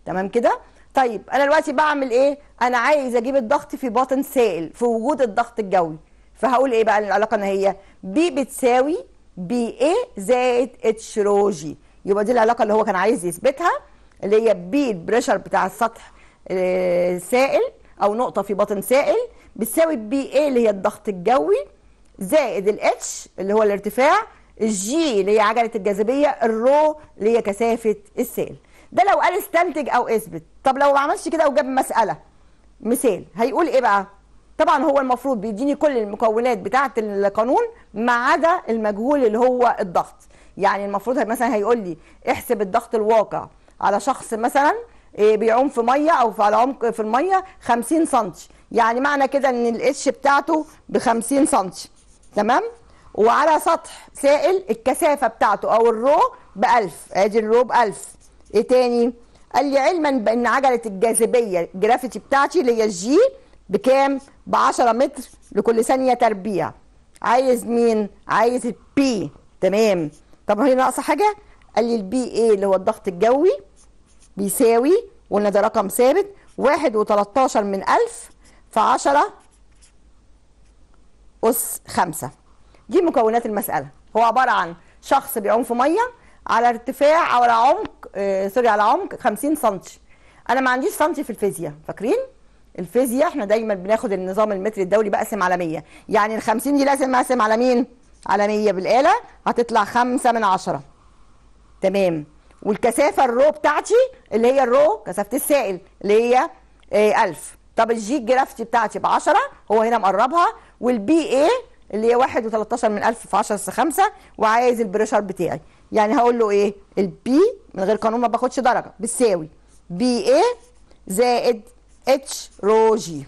S1: تمام كده طيب انا دلوقتي بعمل ايه انا عايز اجيب الضغط في باطن سائل في وجود الضغط الجوي فهقول ايه بقى العلاقه هي بي بتساوي بي اي زائد اتش رو جي يبقى دي العلاقه اللي هو كان عايز يثبتها اللي هي بي البريشر بتاع السطح آه، سائل او نقطه في باطن سائل بتساوي بي اي اللي هي الضغط الجوي زائد الاتش اللي هو الارتفاع الجي اللي هي عجله الجاذبيه الرو اللي هي كثافه السيل ده لو قال استنتج او اثبت طب لو ما عملش كده وجاب مساله مثال هيقول ايه بقى طبعا هو المفروض بيديني كل المكونات بتاعه القانون ما عدا المجهول اللي هو الضغط يعني المفروض مثلا هيقول لي احسب الضغط الواقع على شخص مثلا إيه، بيعوم في ميه او في على عمق في الميه 50 سم يعني معنى كده ان الاتش بتاعته ب 50 سم تمام وعلى سطح سائل الكثافه بتاعته او الرو ب 1000 ادي الرو ب 1000 ايه تاني قال لي علما بان عجله الجاذبيه الجرافيتي بتاعتي اللي هي الجي بكام ب 10 متر لكل ثانيه تربيع عايز مين عايز البي تمام طب هي ناقصه حاجه قال لي البي ايه اللي هو الضغط الجوي بيساوي قلنا ده رقم ثابت 1 و13 من 1000 في 10 أس 5 دي مكونات المساله هو عباره عن شخص بيعوم في ميه على ارتفاع او على عمق آه سوري على عمق 50 سنتي انا ما عنديش سنتي في الفيزياء فاكرين الفيزياء احنا دايما بناخد النظام المتر الدولي بقسم على 100 يعني ال 50 دي لازم اقسم على مين على 100 بالاله هتطلع 5 من 10 تمام والكثافه الرو بتاعتي اللي هي الرو كثافه السائل اللي هي 1000 آه، ايه طب الجي جرافتي بتاعتي ب 10 هو هنا مقربها والبي ايه اللي هي 1 و13 من 1000 في 10 اس 5 وعايز البريشر بتاعي يعني هقول له ايه البي من غير قانون ما باخدش درجه بتساوي بي اي زائد اتش رو جي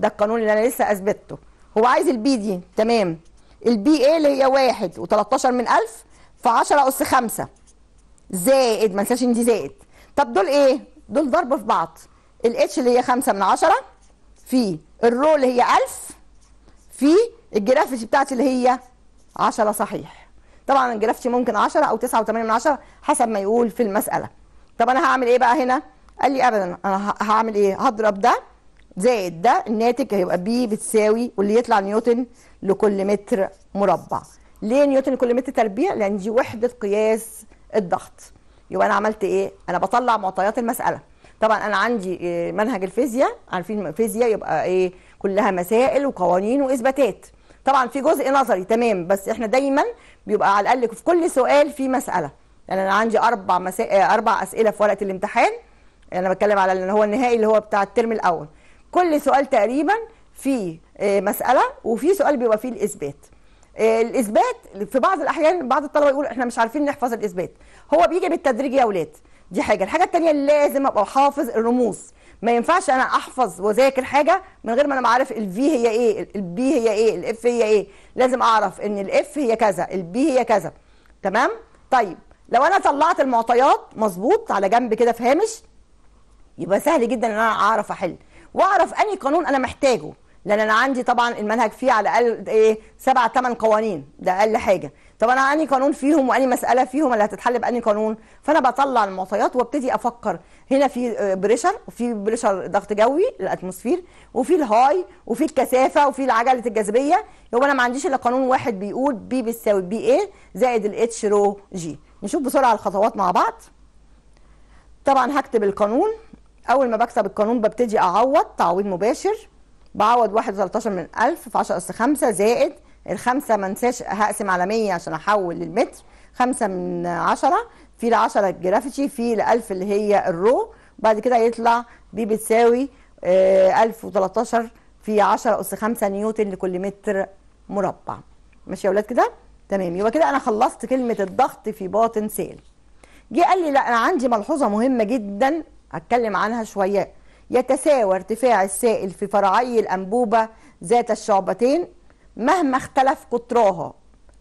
S1: ده القانون اللي انا لسه اثبته هو عايز البي دي تمام البي اي اللي هي 1 و13 من 1000 في 10 اس 5 زائد ما تنساش ان دي زائد طب دول ايه دول ضرب في بعض الاتش اللي هي 5 من 10 في الرو اللي هي 1000 في الجرافيتي بتاعتي اللي هي 10 صحيح طبعا الجرافيتي ممكن 10 او 9 و8 من 10 حسب ما يقول في المساله طب انا هعمل ايه بقى هنا قال لي ابدا انا هعمل ايه هضرب ده زائد ده الناتج هيبقى بي بتساوي واللي يطلع نيوتن لكل متر مربع ليه نيوتن لكل متر تربيع لان دي وحده قياس الضغط يبقى انا عملت ايه انا بطلع معطيات المساله طبعا انا عندي آه، منهج الفيزياء عارفين الفيزياء يبقى ايه كلها مسائل وقوانين واثباتات طبعا في جزء نظري تمام بس احنا دايما بيبقى على الاقل في كل سؤال في مساله يعني انا عندي اربع مسائل اربع اسئله في ورقه الامتحان يعني انا بتكلم على اللي هو النهائي اللي هو بتاع الترم الاول كل سؤال تقريبا في آه، مساله وفي سؤال بيبقى فيه الاثبات آه، الاثبات في بعض الاحيان بعض الطلبه يقولوا احنا مش عارفين نحفظ الاثبات هو بيجي بالتدريج يا اولاد دي حاجه الحاجه الثانيه لازم ابقى حافظ الرموز ما ينفعش انا احفظ واذاكر حاجه من غير ما انا عارف الفي هي ايه البي هي ايه الاف هي ايه لازم اعرف ان الاف هي كذا البي هي كذا تمام طيب لو انا طلعت المعطيات مظبوط على جنب كده في هامش يبقى سهل جدا ان انا اعرف احل واعرف انهي قانون انا محتاجه لان انا عندي طبعا المنهج فيه على الاقل ايه سبع ثمان قوانين ده اقل حاجه طب انا انهي قانون فيهم واني مساله فيهم اللي هتتحل باني قانون فانا بطلع المعطيات وابتدي افكر هنا في بريشر آه، وفي بريشر ضغط جوي الاتموسفير وفي الهاي وفي الكثافه وفي عجله الجاذبيه يبقى انا ما عنديش الا قانون واحد بيقول بي بتساوي بي ايه زائد الاتش رو جي نشوف بسرعه الخطوات مع بعض طبعا هكتب القانون اول ما بكتب القانون ببتدي اعوض تعويض مباشر بعوض 1 13 من 1000 في 10 اس 5 زائد الخمسة ما انساش هقسم على 100 عشان احول للمتر 5 من 10 في ال 10 الجرافيتي في ال 1000 اللي هي الرو بعد كده هيطلع بي بتساوي 1013 آه، في 10 اس 5 نيوتن لكل متر مربع ماشي يا اولاد كده تمام يبقى كده انا خلصت كلمه الضغط في باطن سيل جه قال لي لا انا عندي ملحوظه مهمه جدا هتكلم عنها شويه يتساوى ارتفاع السائل في فرعي الأنبوبة ذات الشعبتين مهما اختلف قطراها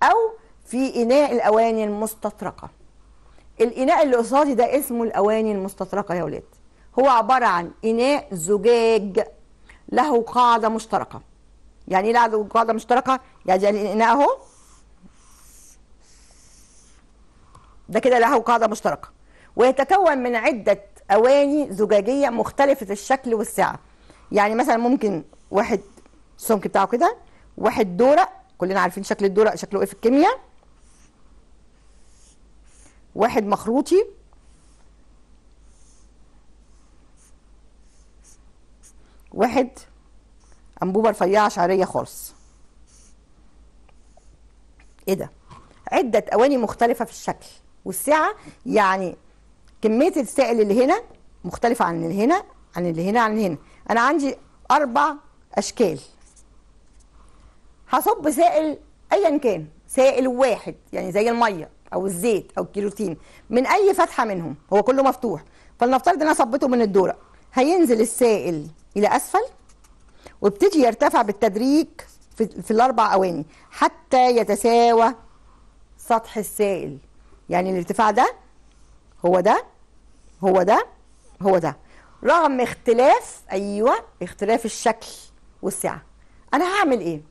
S1: أو في إناء الأواني المستطرقة الإناء اللي قصادي ده اسمه الأواني المستطرقة يا ولاد هو عبارة عن إناء زجاج له قاعدة مشتركة يعني ايه له قاعدة مشتركة؟ يعني الإناء أهو ده كده له قاعدة مشتركة ويتكون من عدة أواني زجاجية مختلفة الشكل والسعة يعني مثلا ممكن واحد السمك بتاعه كده واحد دورق كلنا عارفين شكل الدورق شكله ايه في الكيمياء واحد مخروطي واحد انبوبه رفيعه شعريه خالص ايه ده عده اواني مختلفه في الشكل والسعه يعني كميه السائل اللي هنا مختلفه عن اللي هنا عن اللي هنا عن هنا انا عندي اربع اشكال هصب سائل ايا كان سائل واحد يعني زي الميه او الزيت او الكيروتين من اي فتحه منهم هو كله مفتوح فلنفترض ان انا صبيته من الدوره هينزل السائل الى اسفل وابتدي يرتفع بالتدريج في, في الاربع اواني حتى يتساوى سطح السائل يعني الارتفاع ده هو ده هو ده هو ده رغم اختلاف ايوه اختلاف الشكل والسعه انا هعمل ايه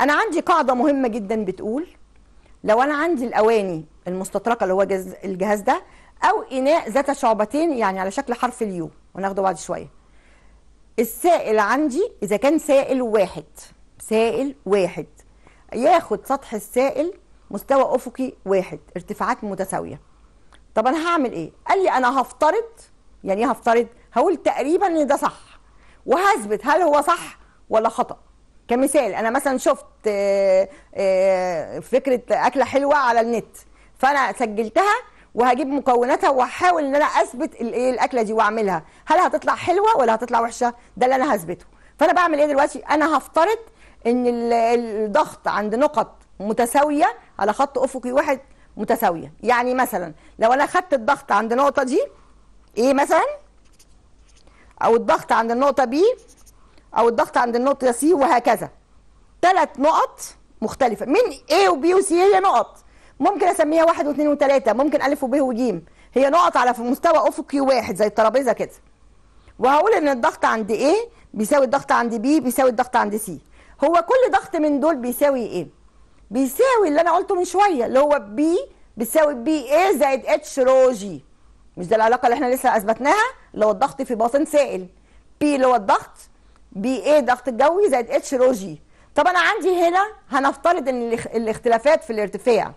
S1: انا عندي قاعده مهمه جدا بتقول لو انا عندي الاواني المستطرقه اللي هو الجهاز ده او اناء ذات شعبتين يعني على شكل حرف اليو وناخده بعد شويه السائل عندي اذا كان سائل واحد سائل واحد ياخد سطح السائل مستوى افقي واحد ارتفاعات متساويه طب انا هعمل ايه قال لي انا هفترض يعني ايه هفترض هقول تقريبا ان ده صح وهثبت هل هو صح ولا خطا كمثال انا مثلا شفت آه، آه، فكره اكله حلوه على النت فانا سجلتها وهجيب مكوناتها وهحاول ان انا اثبت الايه الاكله دي واعملها هل هتطلع حلوه ولا هتطلع وحشه ده اللي انا هثبته فانا بعمل ايه دلوقتي انا هفترض ان الضغط عند نقط متساويه على خط افقي واحد متساويه يعني مثلا لو انا خدت الضغط عند النقطه دي ايه مثلا او الضغط عند النقطه بي او الضغط عند النقطه سي وهكذا ثلاث نقط مختلفه من A وبي وسي هي نقط ممكن اسميها واحد واثنين وثلاثه ممكن الف وب وج هي نقط على في مستوى افقي واحد زي الترابيزه كده وهقول ان الضغط عند A بيساوي الضغط عند B بيساوي الضغط عند C هو كل ضغط من دول بيساوي ايه بيساوي اللي انا قلته من شويه اللي هو بي بيساوي بي اي زائد اتش رو جي مش ده العلاقه اللي احنا لسه اثبتناها اللي هو الضغط في باطن سائل بي اللي هو الضغط بي اي ضغط الجوي زائد اتش رو جي طب انا عندي هنا هنفترض ان الاختلافات في الارتفاع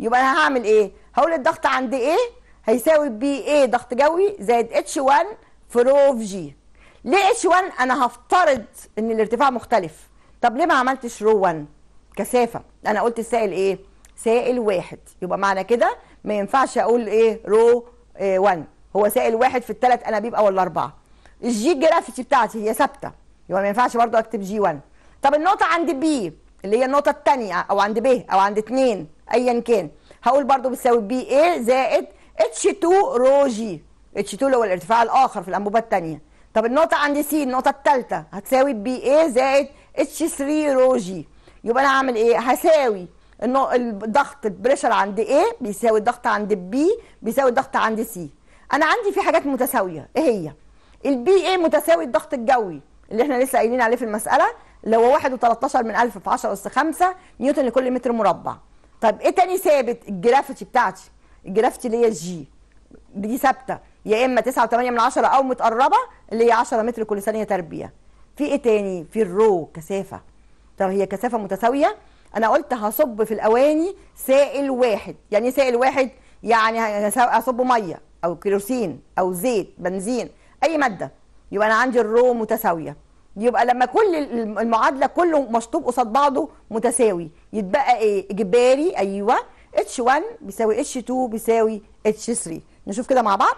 S1: يبقى انا هعمل ايه هقول الضغط عند ايه هيساوي بي اي ضغط جوي زائد اتش 1 في رو في جي ليه اتش 1 انا هفترض ان الارتفاع مختلف طب ليه ما عملتش رو 1 كثافه انا قلت السائل ايه سائل واحد يبقى معنى كده ما ينفعش اقول ايه رو 1 إيه هو سائل واحد في الثلاث انابيب او الاربعه الجي جرافيتي بتاعتي هي ثابته يبقى ما ينفعش برضو اكتب جي 1 طب النقطه عند بي اللي هي النقطه الثانيه او عند ب او عند 2 ايا كان هقول برضو بتساوي بي ايه زائد اتش 2 رو جي اتش 2 اللي هو الارتفاع الاخر في الانبوبه الثانيه طب النقطه عند سي النقطه الثالثه هتساوي بي ايه زائد اتش 3 رو جي يبقى انا هعمل ايه هساوي الضغط البريشر عند ايه بيساوي الضغط عند بي بيساوي الضغط عند سي انا عندي في حاجات متساويه ايه هي البي ايه متساوي الضغط الجوي اللي احنا لسه قايلين عليه في المساله اللي هو 1 و13 من 1000 في 10 اس 5 نيوتن لكل متر مربع طب ايه تاني ثابت الجرافيتي بتاعتي الجرافيتي اللي هي الجي دي ثابته يا اما 9 و8 من 10 او متقربه اللي هي 10 متر كل ثانيه تربيع في ايه تاني في الرو كثافه ترى هي كثافه متساويه انا قلت هصب في الاواني سائل واحد يعني ايه سائل واحد يعني هصب ميه او كيروسين او زيت بنزين اي ماده يبقى انا عندي الرو متساويه يبقى لما كل المعادله كله مشطوب قصاد بعضه متساوي يتبقى ايه اجباري ايوه H1 بيساوي H2 بيساوي H3 نشوف كده مع بعض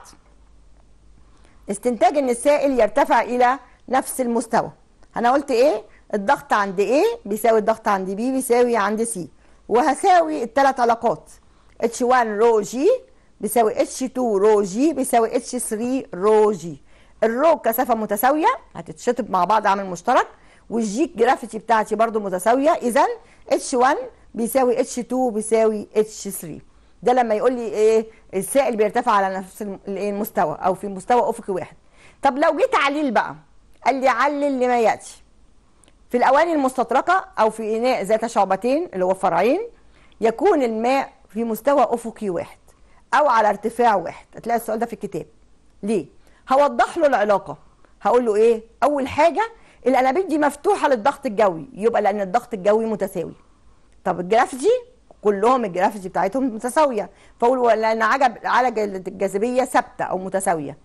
S1: استنتاج ان السائل يرتفع الى نفس المستوى انا قلت ايه الضغط عند A بيساوي الضغط عند B بيساوي عند C وهساوي الثلاث علاقات H1 رو G بيساوي H2 رو G بيساوي H3 رو G الرو كثافة متساوية هتتشطب مع بعض عامل مشترك والجي جرافيتي بتاعتي برضو متساوية إذا H1 بيساوي H2 بيساوي H3 ده لما يقول لي ايه السائل بيرتفع على نفس المستوى او في مستوى افقي واحد طب لو جيت عليل بقى قال لي علل لما ياتي في الأواني المستطرقة أو في إناء ذات شعبتين اللي هو فرعين يكون الماء في مستوى أفقي واحد أو على ارتفاع واحد هتلاقي السؤال ده في الكتاب ليه؟ هوضح له العلاقة هقول له إيه؟ أول حاجة الأنابيب دي مفتوحة للضغط الجوي يبقى لأن الضغط الجوي متساوي طب الجرافجي كلهم الجرافجي بتاعتهم متساويه فاقول لان عجب على الجاذبيه ثابته او متساويه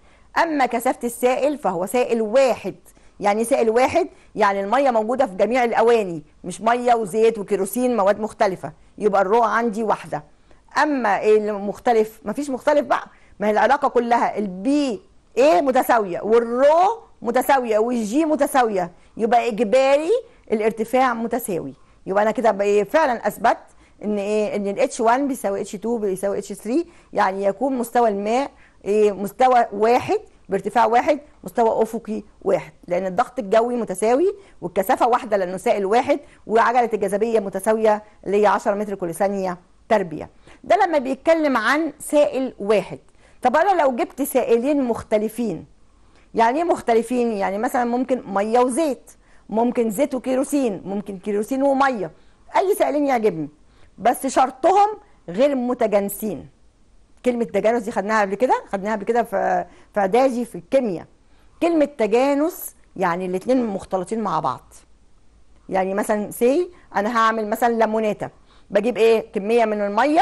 S1: اما كثافه السائل فهو سائل واحد يعني سائل واحد يعني الميه موجوده في جميع الاواني مش ميه وزيت وكيروسين مواد مختلفه يبقى الرؤى عندي واحده اما المختلف مفيش مختلف بقى ما هي العلاقه كلها البي ايه متساويه والرو متساويه والجي متساويه يبقى اجباري الارتفاع متساوي يبقى انا كده إيه، فعلا اثبت ان ايه ان الاتش 1 بيساوي اتش 2 بيساوي اتش 3 يعني يكون مستوى الماء إيه مستوى واحد بارتفاع واحد مستوى افقي واحد لان الضغط الجوي متساوي والكثافه واحده لانه سائل واحد وعجله الجاذبيه متساويه اللي هي 10 متر كل ثانيه تربيه ده لما بيتكلم عن سائل واحد طب انا لو جبت سائلين مختلفين يعني ايه مختلفين يعني مثلا ممكن ميه وزيت ممكن زيت وكيروسين ممكن كيروسين وميه اي سائلين يعجبني بس شرطهم غير متجانسين كلمه تجانس دي خدناها قبل كده خدناها قبل كده في اعدادي في الكيمياء كلمه تجانس يعني الاثنين مختلطين مع بعض يعني مثلا سي انا هعمل مثلا ليموناته بجيب ايه كميه من الميه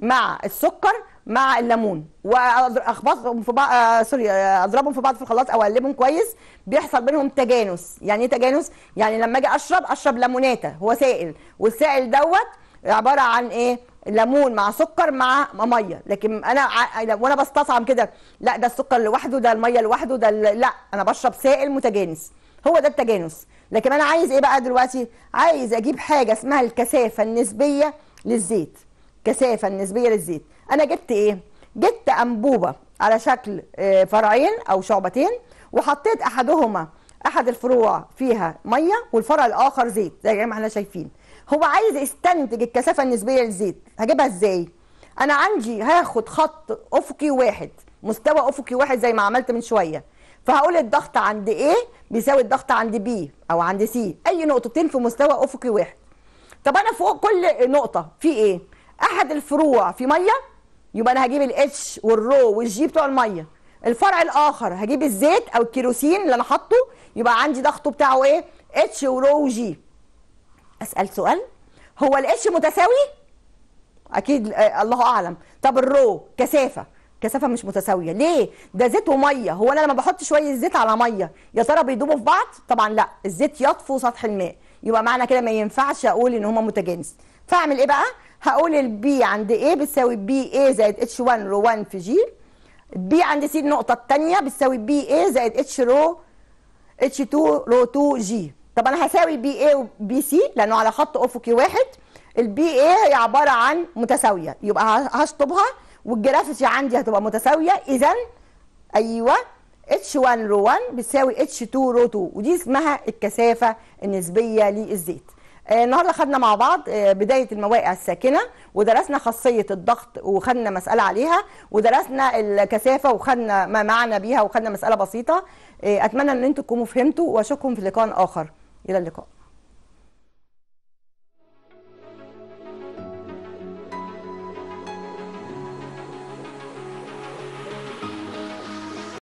S1: مع السكر مع الليمون واخبطهم في بعض آه، سوري آه، اضربهم في بعض في الخلاط او اقلبهم كويس بيحصل بينهم تجانس يعني ايه تجانس يعني لما اجي اشرب اشرب ليموناته هو سائل والسائل دوت عباره عن ايه ليمون مع سكر مع ميه لكن انا ع... وانا بستطعم كده لا ده السكر لوحده ده الميه لوحده ده ال... لا انا بشرب سائل متجانس هو ده التجانس لكن انا عايز ايه بقى دلوقتي عايز اجيب حاجه اسمها الكثافه النسبيه للزيت كثافه النسبيه للزيت انا جبت ايه جبت انبوبه على شكل آه، فرعين او شعبتين وحطيت احدهما احد الفروع فيها ميه والفرع الاخر زيت زي ما احنا شايفين هو عايز يستنتج الكثافه النسبيه للزيت هجيبها ازاي انا عندي هاخد خط افقي واحد مستوى افقي واحد زي ما عملت من شويه فهقول الضغط عند ايه بيساوي الضغط عند بي او عند سي اي نقطتين في مستوى افقي واحد طب انا فوق كل نقطه في ايه احد الفروع في ميه يبقى انا هجيب الاتش والرو والجي بتوع الميه الفرع الاخر هجيب الزيت او الكيروسين اللي انا حاطه يبقى عندي ضغطه بتاعه ايه اتش ورو وجي اسال سؤال هو القش متساوي اكيد آه، الله اعلم طب الرو كثافه كثافه مش متساويه ليه ده زيت وميه هو انا لما بحط شويه زيت على ميه يا ترى بيدوبوا في بعض طبعا لا الزيت يطفو سطح الماء يبقى معنى كده ما ينفعش اقول ان هما متجانس فاعمل ايه بقى هقول البي عند ايه بتساوي بي ايه زائد اتش 1 رو 1 في جي بي عند سي النقطه الثانيه بتساوي بي ايه زائد اتش رو اتش 2 رو 2 جي طب انا هساوي بي اي وبي سي لانه على خط افقي واحد البي اي هي عباره عن متساويه يبقى هشطبها والجرافيتي عندي هتبقى متساويه اذا ايوه اتش 1 رو 1 بتساوي اتش 2 رو 2 ودي اسمها الكثافه النسبيه للزيت آه، النهارده خدنا مع بعض آه، بدايه المواقع الساكنه ودرسنا خاصيه الضغط وخدنا مساله عليها ودرسنا الكثافه وخدنا ما معنى بيها وخدنا مساله بسيطه آه، اتمنى ان انتم تكونوا فهمتوا واشوفكم في لقاء اخر إلى اللقاء